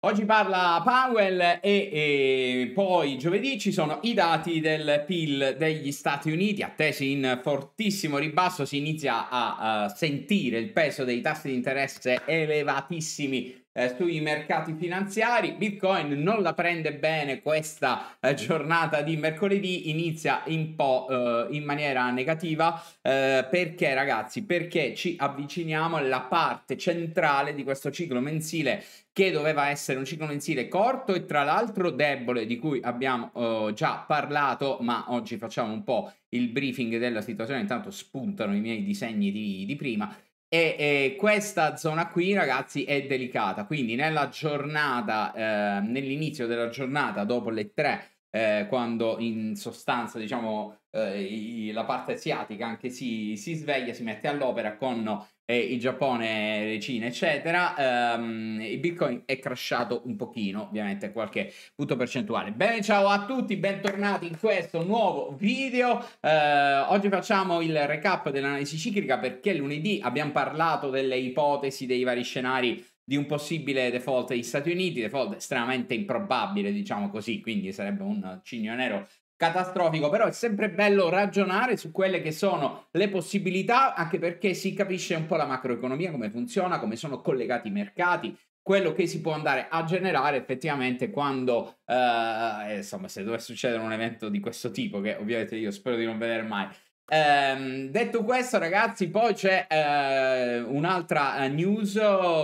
Oggi parla Powell e, e, poi giovedì ci sono i dati del PIL degli Stati Uniti, attesi in fortissimo ribasso, si inizia a, a sentire il peso dei tassi di interesse elevatissimi eh, sui mercati finanziari. Bitcoin non la prende bene questa eh, giornata di mercoledì, inizia un po' eh, in maniera negativa eh, perché ragazzi, perché ci avviciniamo alla parte centrale di questo ciclo mensile che doveva essere un ciclo mensile corto e tra l'altro debole, di cui abbiamo eh, già parlato, ma oggi facciamo un po' il briefing della situazione, intanto spuntano i miei disegni di, di prima. E, e, questa zona qui, ragazzi, è delicata. Quindi, nella giornata, eh, nell'inizio della giornata, dopo le tre, eh, quando in sostanza, diciamo, eh, i, la parte asiatica anche si, si sveglia, si mette all'opera con il Giappone, le Cina, eccetera, um, il Bitcoin è crashato un pochino, ovviamente qualche punto percentuale. Bene, ciao a tutti, bentornati in questo nuovo video. Uh, oggi facciamo il recap dell'analisi ciclica perché lunedì abbiamo parlato delle ipotesi, dei vari scenari di un possibile default degli Stati Uniti, default estremamente improbabile, diciamo così, quindi sarebbe un cigno nero catastrofico, però è sempre bello ragionare su quelle che sono le possibilità, anche perché si capisce un po' la macroeconomia, come funziona, come sono collegati i mercati, quello che si può andare a generare effettivamente quando, eh, insomma, se dovesse succedere un evento di questo tipo, che ovviamente io spero di non vedere mai. Eh, detto questo, ragazzi, poi c'è eh, un'altra eh, news.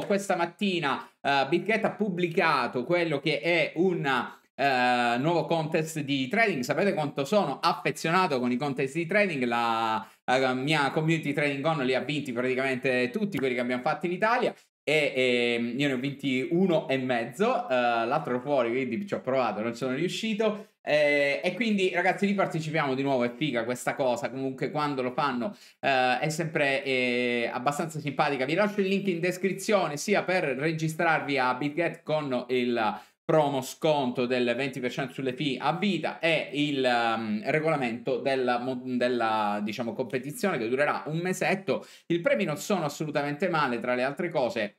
Questa mattina eh, Bicchetta ha pubblicato quello che è una eh, nuovo contest di trading. Sapete quanto sono affezionato con i contest di trading? La, la mia community trading on li ha vinti praticamente tutti quelli che abbiamo fatto in Italia. E, e ehm, io ne ho vinti uno e mezzo, eh, l'altro fuori, quindi ci ho provato, non sono riuscito. Eh, e quindi ragazzi lì partecipiamo di nuovo, è figa questa cosa, comunque quando lo fanno eh, è sempre eh, abbastanza simpatica. Vi lascio il link in descrizione sia per registrarvi a BitGet con il promo sconto del 20% sulle fee a vita e il um, regolamento della, della, diciamo, competizione che durerà un mesetto. I premi non sono assolutamente male, tra le altre cose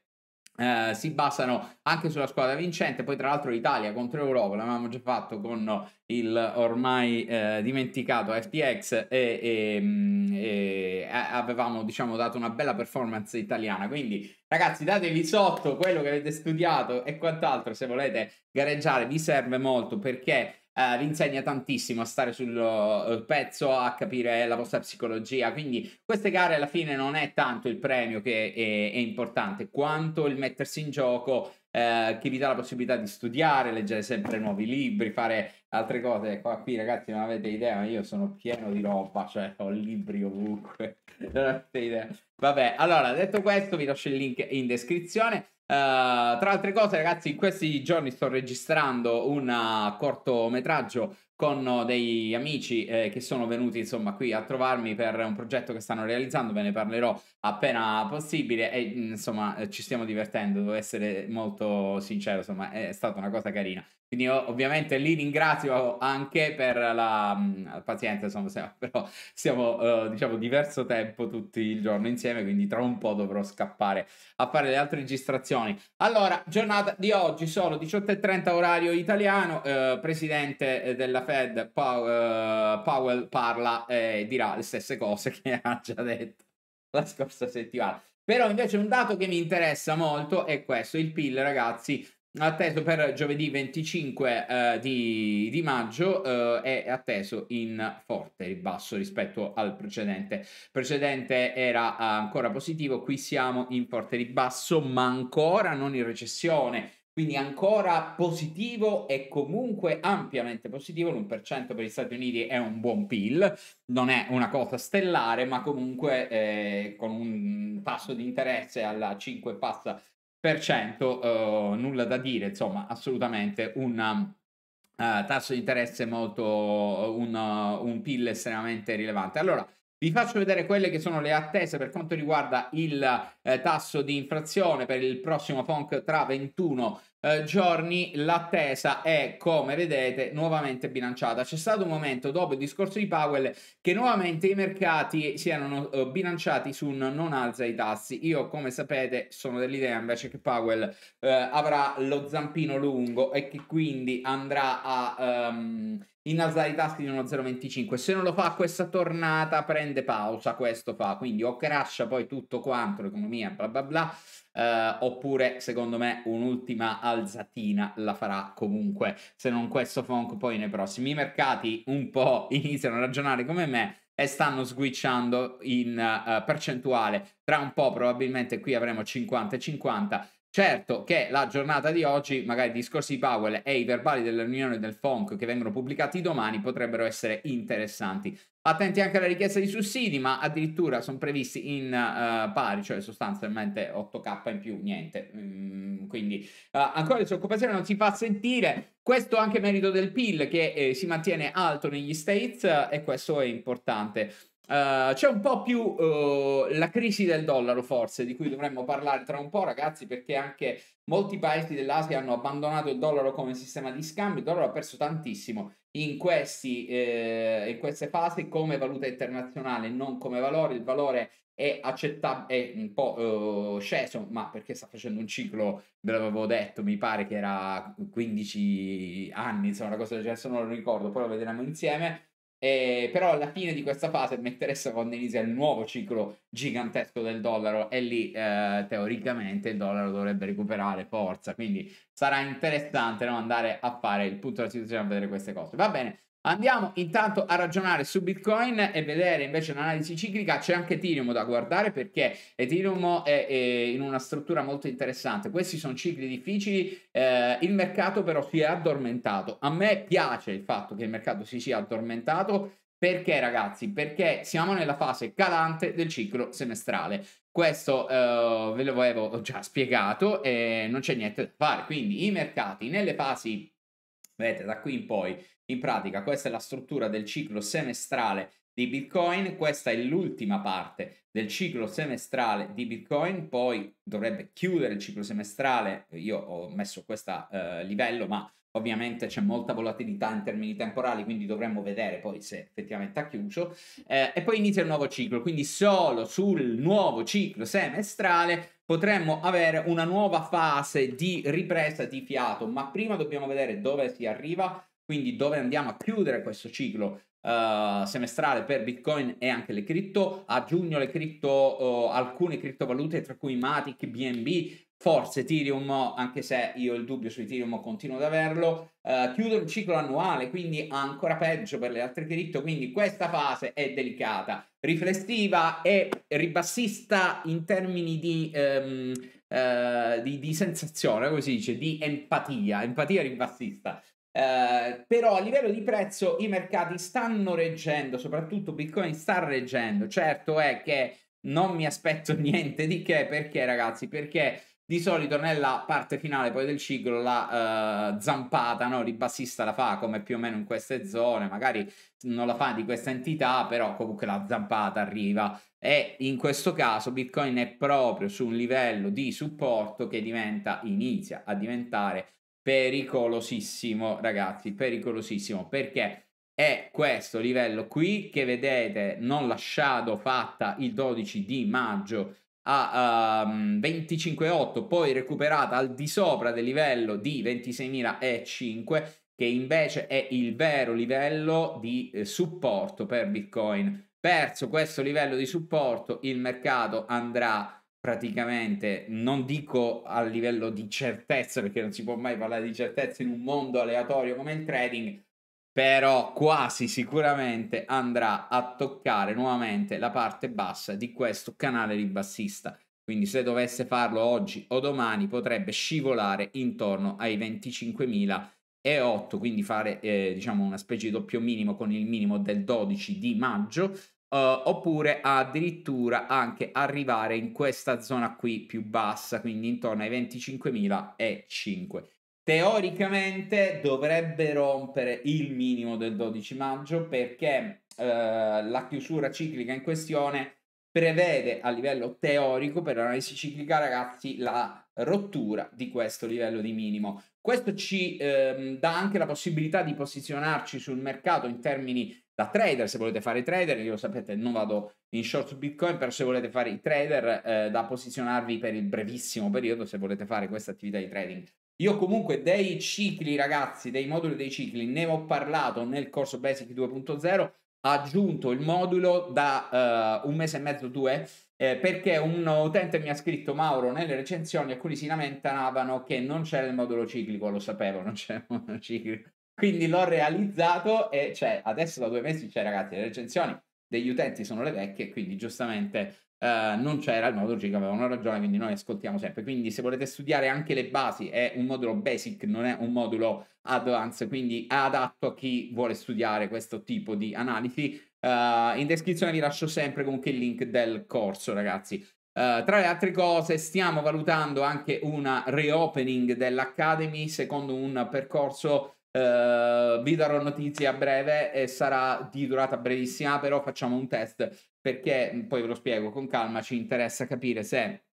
eh, si basano anche sulla squadra vincente, poi tra l'altro l'Italia contro l'Europa l'avevamo già fatto con il ormai eh, dimenticato FTX e, e, mm, e, avevamo diciamo dato una bella performance italiana, quindi ragazzi datevi sotto quello che avete studiato e quant'altro se volete gareggiare vi serve molto perché eh, vi insegna tantissimo a stare sul eh, pezzo, a capire la vostra psicologia. Quindi queste gare alla fine non è tanto il premio che è, è importante, quanto il mettersi in gioco eh, che vi dà la possibilità di studiare, leggere sempre nuovi libri, fare altre cose. Qua qui ragazzi non avete idea, ma io sono pieno di roba, cioè ho libri ovunque. non avete idea. Vabbè, allora detto questo vi lascio il link in descrizione. Uh, tra altre cose, ragazzi, in questi giorni sto registrando un cortometraggio con oh, dei amici eh, che sono venuti insomma qui a trovarmi per un progetto che stanno realizzando, ve ne parlerò appena possibile e mm, insomma eh, ci stiamo divertendo, devo essere molto sincero, insomma è stata una cosa carina. Quindi io, ovviamente li ringrazio anche per la, mh, mm, pazienza, insomma, siamo, però siamo eh, diciamo diverso tempo tutti il giorno insieme, quindi tra un po' dovrò scappare a fare le altre registrazioni. Allora, giornata di oggi, sono 18.30 orario italiano, eh, presidente eh, della Fed Powell, eh, Powell parla e dirà le stesse cose che ha già detto la scorsa settimana. Però invece un dato che mi interessa molto è questo, il PIL ragazzi atteso per giovedì 25 eh, di, di, maggio eh, è atteso in forte ribasso rispetto al precedente. Il precedente era ancora positivo, qui siamo in forte ribasso ma ancora non in recessione. Quindi ancora positivo e comunque ampiamente positivo, l'1% per gli Stati Uniti è un buon PIL, non è una cosa stellare, ma comunque eh, con un tasso di interesse alla 5 passa per cento, eh, nulla da dire, insomma, assolutamente un Uh, tasso di interesse molto un, uh, un PIL estremamente rilevante. Allora, vi faccio vedere quelle che sono le attese per quanto riguarda il eh, tasso di inflazione per il prossimo FONC tra 21 eh, giorni. L'attesa è, come vedete, nuovamente bilanciata. C'è stato un momento dopo il discorso di Powell che nuovamente i mercati si erano eh, bilanciati su un non alza i tassi. Io, come sapete, sono dell'idea invece che Powell eh, avrà lo zampino lungo e che quindi andrà a... Um, in nasalità scrivono 0,25. Se non lo fa questa tornata, prende pausa. Questo fa quindi o crasha poi tutto quanto l'economia, bla bla bla. Eh, oppure, secondo me, un'ultima alzatina la farà comunque. Se non questo funk, poi nei prossimi mercati un po' iniziano a ragionare come me e stanno switchando in uh, percentuale. Tra un po' probabilmente qui avremo 50 50 Certo che la giornata di oggi, magari i discorsi di Powell e i verbali dell'unione del FONC che vengono pubblicati domani potrebbero essere interessanti. Attenti anche alla richiesta di sussidi, ma addirittura sono previsti in uh, pari, cioè sostanzialmente 8k in più, niente. Mm, quindi uh, ancora la disoccupazione non si fa sentire. Questo anche merito del PIL che eh, si mantiene alto negli States eh, e questo è importante. Uh, c'è un po' più uh, la crisi del dollaro, forse, di cui dovremmo parlare tra un po', ragazzi, perché anche molti paesi dell'Asia hanno abbandonato il dollaro come sistema di scambio. Il dollaro ha perso tantissimo in, questi, eh, in queste fasi come valuta internazionale, non come valore. Il valore è accettabile, è un po' uh, sceso, ma perché sta facendo un ciclo, ve l'avevo detto, mi pare che era 15 anni, insomma, una cosa del genere, se non lo ricordo, poi lo vedremo insieme eh, però alla fine di questa fase, metteressa quando inizia il nuovo ciclo gigantesco del dollaro e lì eh, teoricamente il dollaro dovrebbe recuperare forza, quindi sarà interessante no, andare a fare il punto della situazione a vedere queste cose. Va bene, Andiamo intanto a ragionare su Bitcoin e vedere invece l'analisi ciclica, c'è anche Ethereum da guardare perché Ethereum è, è, in una struttura molto interessante, questi sono cicli difficili, eh, il mercato però si è addormentato, a me piace il fatto che il mercato si sia addormentato perché ragazzi? Perché siamo nella fase calante del ciclo semestrale. Questo eh, ve avevo già spiegato e non c'è niente da fare, quindi i mercati nelle fasi Vedete, da qui in poi, in pratica, questa è la struttura del ciclo semestrale di Bitcoin. Questa è l'ultima parte del ciclo semestrale di Bitcoin, poi dovrebbe chiudere il ciclo semestrale. Io ho messo questo eh, livello, ma ovviamente c'è molta volatilità in termini temporali, quindi dovremmo vedere poi se effettivamente ha chiuso. Eh, e poi inizia il nuovo ciclo, quindi solo sul nuovo ciclo semestrale potremmo avere una nuova fase di ripresa di fiato, ma prima dobbiamo vedere dove si arriva quindi dove andiamo a chiudere questo ciclo uh, semestrale per Bitcoin e anche le cripto. A giugno le cripto, uh, alcune criptovalute, tra cui Matic, BNB, forse Ethereum, anche se io il dubbio su Ethereum continuo ad averlo, uh, chiudono il ciclo annuale, quindi ancora peggio per le altre cripto, quindi questa fase è delicata, riflessiva e ribassista in termini di, um, uh, di, di sensazione, come si dice, di empatia, empatia ribassista. Eh, però a livello di prezzo i mercati stanno reggendo, soprattutto Bitcoin sta reggendo. Certo è che non mi aspetto niente di che perché ragazzi, perché di solito nella parte finale poi del ciclo la uh, zampata no? ribassista la fa come più o meno in queste zone, magari non la fa di questa entità, però comunque la zampata arriva e in questo caso Bitcoin è proprio su un livello di supporto che diventa, inizia a diventare pericolosissimo, ragazzi, pericolosissimo, perché è questo livello qui che vedete non lasciato fatta il 12 di maggio a um, ehm, 25.8, poi recuperata al di sopra del livello di 26.005, che invece è il vero livello di eh, supporto per Bitcoin. Perso questo livello di supporto, il mercato andrà praticamente, non dico a livello di certezza, perché non si può mai parlare di certezza in un mondo aleatorio come il trading, però quasi sicuramente andrà a toccare nuovamente la parte bassa di questo canale ribassista. Quindi se dovesse farlo oggi o domani potrebbe scivolare intorno ai 25.008, quindi fare eh, diciamo una specie di doppio minimo con il minimo del 12 di maggio Uh, oppure addirittura anche arrivare in questa zona qui più bassa, quindi intorno ai 25.005. Teoricamente dovrebbe rompere il minimo del 12 maggio perché uh, la chiusura ciclica in questione prevede a livello teorico per l'analisi ciclica, ragazzi, la rottura di questo livello di minimo. Questo ci ehm, dà anche la possibilità di posizionarci sul mercato in termini da trader, se volete fare trader, io lo sapete, non vado in short su Bitcoin, però se volete fare i trader eh, da posizionarvi per il brevissimo periodo, se volete fare questa attività di trading. Io comunque dei cicli, ragazzi, dei moduli dei cicli, ne ho parlato nel corso Basic 2.0, aggiunto il modulo da uh, un mese e mezzo, due, eh, perché un utente mi ha scritto Mauro nelle recensioni alcuni si lamentavano che non c'era il modulo ciclico, lo sapevo, non c'era il modulo ciclico. Quindi l'ho realizzato e cioè, adesso da due mesi, c'è, cioè, ragazzi, le recensioni degli utenti sono le vecchie, quindi giustamente eh, non c'era, il modulo C avevano ragione, quindi noi ascoltiamo sempre. Quindi se volete studiare anche le basi è un modulo basic, non è un modulo advanced, quindi è adatto a chi vuole studiare questo tipo di analisi. Uh, in descrizione vi lascio sempre comunque il link del corso, ragazzi. Uh, tra le altre cose, stiamo valutando anche una reopening dell'Academy secondo un percorso Ehm, vi darò notizie a breve e sarà di durata brevissima, però facciamo un test perché mhmm, poi ve lo spiego con calma, ci interessa capire se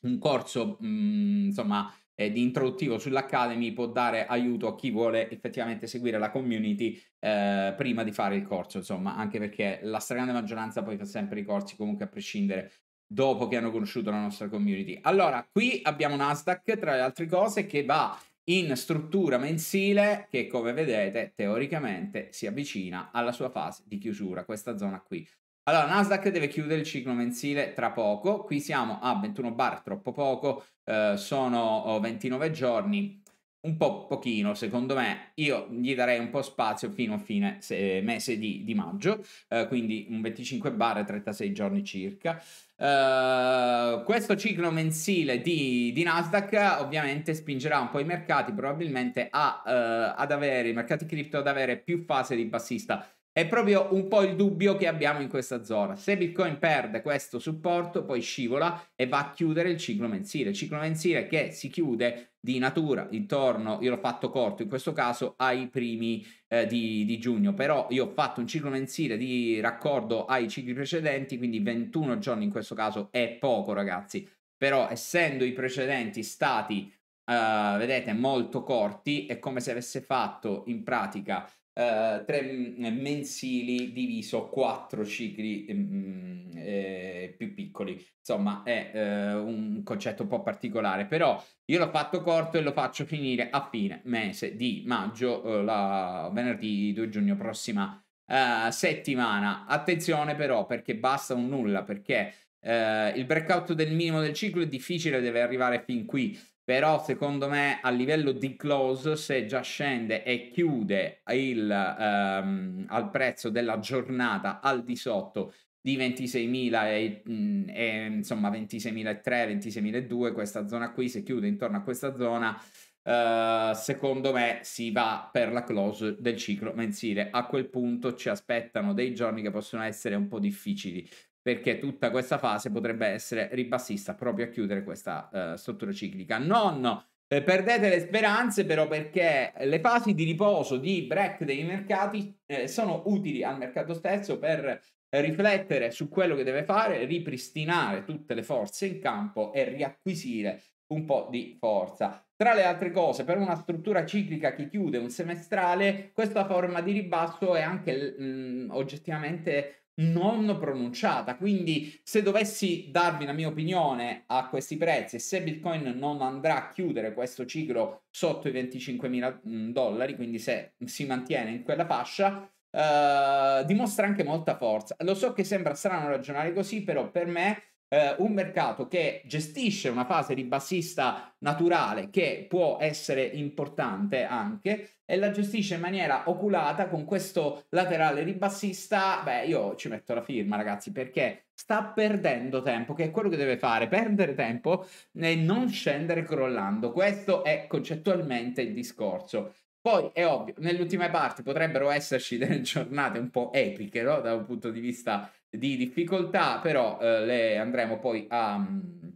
un corso, mh, mhmm, insomma, eh, di introduttivo sull'Academy può dare aiuto a chi vuole effettivamente seguire la community eh, prima di fare il corso, insomma, anche perché la stragrande maggioranza poi fa sempre i corsi comunque a prescindere dopo che hanno conosciuto la nostra community. Allora, qui abbiamo Nasdaq, tra le altre cose, che va in struttura mensile che come vedete teoricamente si avvicina alla sua fase di chiusura, questa zona qui. Allora, Nasdaq deve chiudere il ciclo mensile tra poco, qui siamo a 21 bar, troppo poco, eh, sono 29 giorni, un po' pochino, secondo me, io gli darei un po' spazio fino a fine se, mese di, di maggio, eh, quindi un 25 bar 36 giorni circa. Uh, questo ciclo mensile di, di, Nasdaq ovviamente spingerà un po' i mercati probabilmente a, uh, ad avere, i mercati cripto ad avere più fase di bassista è proprio un po' il dubbio che abbiamo in questa zona. Se Bitcoin perde questo supporto, poi scivola e va a chiudere il ciclo mensile. ciclo mensile che si chiude di natura intorno, io l'ho fatto corto in questo caso, ai primi eh, di, di, giugno, però io ho fatto un ciclo mensile di raccordo ai cicli precedenti, quindi 21 giorni in questo caso è poco ragazzi, però essendo i precedenti stati, eh, vedete, molto corti, è come se avesse fatto in pratica eh, tre mm, mensili diviso quattro cicli mm, mm, eh, più piccoli. Insomma, è eh, un concetto un po' particolare, però io l'ho fatto corto e lo faccio finire a fine mese di maggio, eh, la venerdì 2 giugno prossima eh, settimana. Attenzione però perché basta un nulla, perché eh, il breakout del minimo del ciclo è difficile, deve arrivare fin qui. Però secondo me a livello di close, se già scende e chiude il, ehm, al prezzo della giornata al di sotto di 26.000 e, mm, e insomma 26.003, 26.002, questa zona qui, se chiude intorno a questa zona, Uh, secondo me si va per la close del ciclo mensile. A quel punto ci aspettano dei giorni che possono essere un po' difficili perché tutta questa fase potrebbe essere ribassista proprio a chiudere questa uh, struttura ciclica. Non eh, perdete le speranze però perché le fasi di riposo, di break dei mercati eh, sono utili al mercato stesso per riflettere su quello che deve fare, ripristinare tutte le forze in campo e riacquisire un po' di forza. Tra le altre cose, per una struttura ciclica che chiude un semestrale, questa forma di ribasso è anche mh, mm, oggettivamente non pronunciata. Quindi, se dovessi darvi la mia opinione a questi prezzi e se Bitcoin non andrà a chiudere questo ciclo sotto i 25.000 mm, dollari, quindi se si mantiene in quella fascia, eh, dimostra anche molta forza. Lo so che sembra strano ragionare così, però per me eh, un mercato che gestisce una fase ribassista naturale che può essere importante anche e la gestisce in maniera oculata con questo laterale ribassista, beh io ci metto la firma ragazzi perché sta perdendo tempo, che è quello che deve fare, perdere tempo e non scendere crollando. Questo è concettualmente il discorso. Poi è ovvio, nelle ultime parti potrebbero esserci delle giornate un po' epiche, no? da un punto di vista di difficoltà, però eh, le andremo poi a um,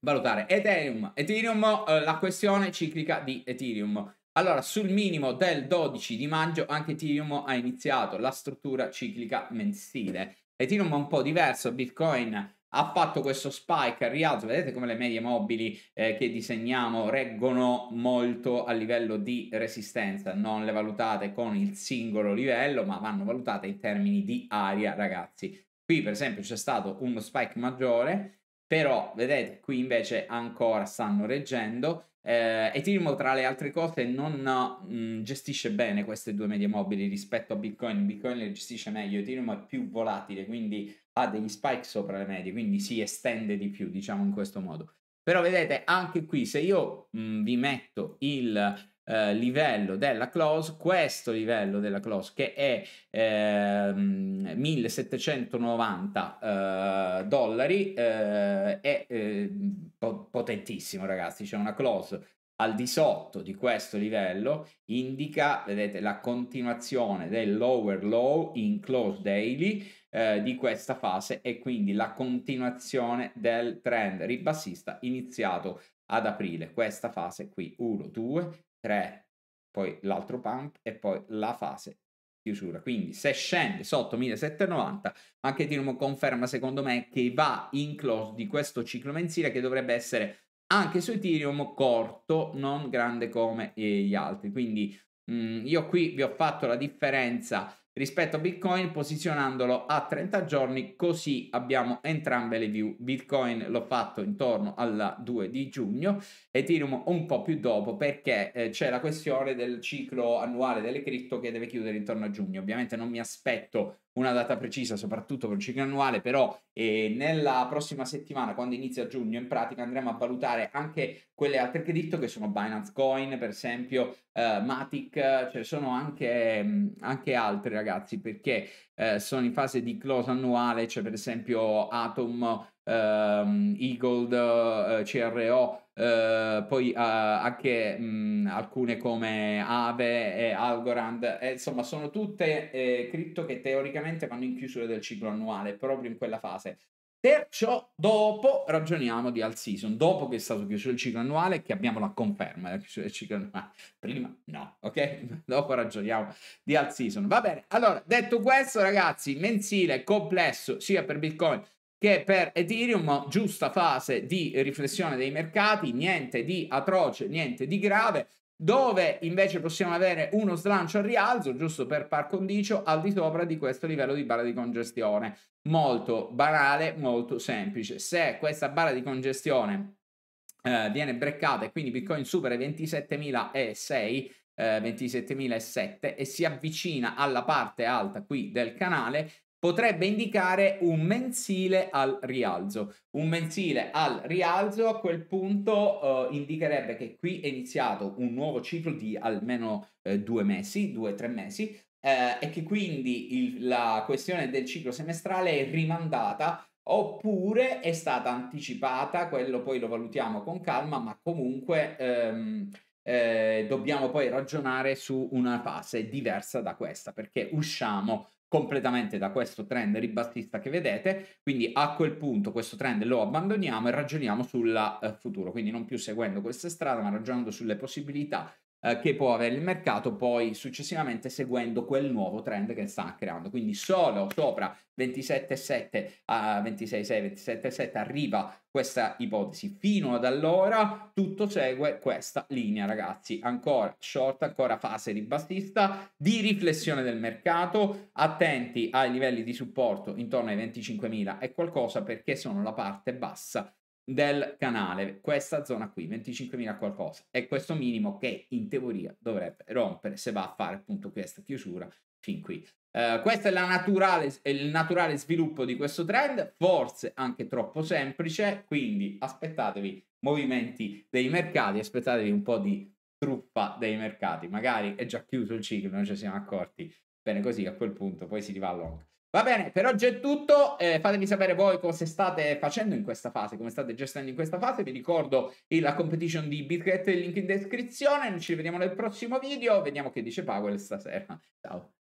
valutare. Ethereum, Ethereum eh, la questione ciclica di Ethereum. Allora, sul minimo del 12 di maggio anche Ethereum ha iniziato la struttura ciclica mensile. Ethereum è un po' diverso, Bitcoin ha fatto questo spike al rialzo, vedete come le medie mobili eh, che disegniamo reggono molto a livello di resistenza, non le valutate con il singolo livello ma vanno valutate in termini di aria ragazzi. Qui per esempio c'è stato uno spike maggiore, però vedete qui invece ancora stanno reggendo, eh, Ethereum, tra le altre cose, non mh, mm, gestisce bene queste due medie mobili rispetto a Bitcoin. Bitcoin le gestisce meglio, Ethereum è più volatile, quindi ha degli spike sopra le medie, quindi si estende di più, diciamo in questo modo. Però vedete, anche qui, se io mh, mm, vi metto il eh, livello della close, questo livello della close che è ehm, eh, 1790 dollari, eh, è eh, potentissimo ragazzi, c'è una close al di sotto di questo livello indica, vedete, la continuazione del lower low in close daily eh, di questa fase e quindi la continuazione del trend ribassista iniziato ad aprile. Questa fase qui 1, 2, 3, poi l'altro pump e poi la fase chiusura. Quindi se scende sotto 1790, anche Dinamo conferma secondo me che va in close di questo ciclo mensile che dovrebbe essere anche su Ethereum corto, non grande come eh, gli altri. Quindi mh, mm, io qui vi ho fatto la differenza rispetto a Bitcoin posizionandolo a 30 giorni, così abbiamo entrambe le view. Bitcoin l'ho fatto intorno al 2 di giugno, Ethereum un po' più dopo perché eh, c'è la questione del ciclo annuale delle cripto che deve chiudere intorno a giugno. Ovviamente non mi aspetto una data precisa, soprattutto per un ciclo annuale, però eh, nella prossima settimana, quando inizia giugno, in pratica andremo a valutare anche quelle altre cripto che sono Binance Coin, per esempio, eh, Matic, ce cioè ne sono anche, mm, anche, altre ragazzi, perché eh, sono in fase di close annuale, c'è cioè per esempio Atom, ehm, Eagle, eh, CRO, eh, poi uh, anche mh, alcune come Ave e Algorand, e, eh, insomma sono tutte eh, cripto che teoricamente vanno in chiusura del ciclo annuale, proprio in quella fase. Perciò dopo ragioniamo di all season, dopo che è stato chiuso il ciclo annuale, che abbiamo la conferma della chiusura del ciclo annuale, prima no, ok? dopo ragioniamo di all season. Va bene, allora detto questo ragazzi, mensile complesso sia per Bitcoin che per Ethereum giusta fase di riflessione dei mercati, niente di atroce, niente di grave, dove invece possiamo avere uno slancio al rialzo, giusto per par condicio, al di sopra di questo livello di barra di congestione. Molto banale, molto semplice. Se questa barra di congestione eh, viene breccata e quindi Bitcoin supera i 27.006, 27.007 eh, e si avvicina alla parte alta qui del canale, potrebbe indicare un mensile al rialzo. Un mensile al rialzo a quel punto eh, indicherebbe che qui è iniziato un nuovo ciclo di almeno eh, due mesi, due o tre mesi, eh, e che quindi il, la questione del ciclo semestrale è rimandata oppure è stata anticipata, quello poi lo valutiamo con calma, ma comunque ehm, eh, dobbiamo poi ragionare su una fase diversa da questa, perché usciamo completamente da questo trend ribassista che vedete, quindi a quel punto questo trend lo abbandoniamo e ragioniamo sul eh, futuro, quindi non più seguendo questa strada ma ragionando sulle possibilità eh, che può avere il mercato poi successivamente seguendo quel nuovo trend che sta creando. Quindi solo sopra 27,7 a 26,6, 27,7 arriva questa ipotesi. Fino ad allora tutto segue questa linea, ragazzi. Ancora short, ancora fase ribassista di riflessione del mercato, attenti ai livelli di supporto intorno ai 25.000 e qualcosa perché sono la parte bassa del canale, questa zona qui, 25.000 qualcosa, è questo minimo che in teoria dovrebbe rompere se va a fare appunto questa chiusura fin qui. Uh, questo è naturale, il naturale sviluppo di questo trend, forse anche troppo semplice, quindi aspettatevi movimenti dei mercati, aspettatevi un po' di truffa dei mercati, magari è già chiuso il ciclo, non ci siamo accorti, bene così a quel punto poi si va Va bene, per oggi è tutto, eh, fatemi sapere voi cosa state facendo in questa fase, come state gestendo in questa fase, vi ricordo la competition di Bitget, il link in descrizione, ci vediamo nel prossimo video, vediamo che dice Powell stasera, ciao!